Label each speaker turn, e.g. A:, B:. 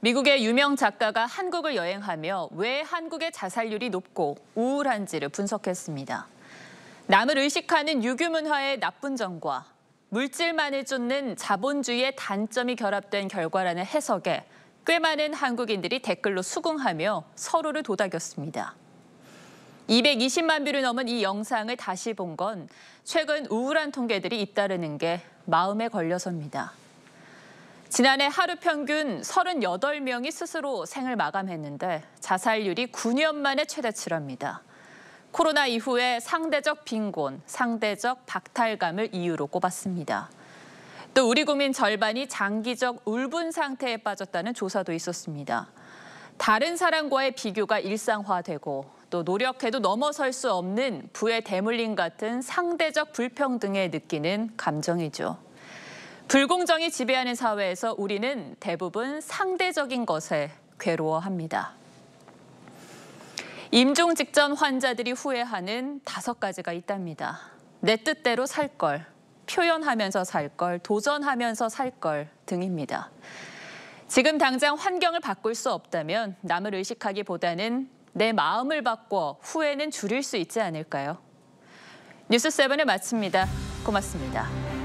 A: 미국의 유명 작가가 한국을 여행하며 왜 한국의 자살률이 높고 우울한지를 분석했습니다. 남을 의식하는 유교문화의 나쁜 점과 물질만을 쫓는 자본주의의 단점이 결합된 결과라는 해석에 꽤 많은 한국인들이 댓글로 수긍하며 서로를 도닥였습니다. 220만 뷰를 넘은 이 영상을 다시 본 건 최근 우울한 통계들이 잇따르는 게 마음에 걸려서입니다. 지난해 하루 평균 38명이 스스로 생을 마감했는데 자살률이 9년 만에 최대치랍니다. 코로나 이후에 상대적 빈곤, 상대적 박탈감을 이유로 꼽았습니다. 또 우리 국민 절반이 장기적 울분 상태에 빠졌다는 조사도 있었습니다. 다른 사람과의 비교가 일상화되고 또 노력해도 넘어설 수 없는 부의 대물림 같은 상대적 불평등에 느끼는 감정이죠. 불공정이 지배하는 사회에서 우리는 대부분 상대적인 것에 괴로워합니다. 임종 직전 환자들이 후회하는 다섯 가지가 있답니다. 내 뜻대로 살 걸, 표현하면서 살 걸, 도전하면서 살 걸 등입니다. 지금 당장 환경을 바꿀 수 없다면 남을 의식하기보다는 내 마음을 바꿔 후회는 줄일 수 있지 않을까요? 뉴스 7븐을 마칩니다. 고맙습니다.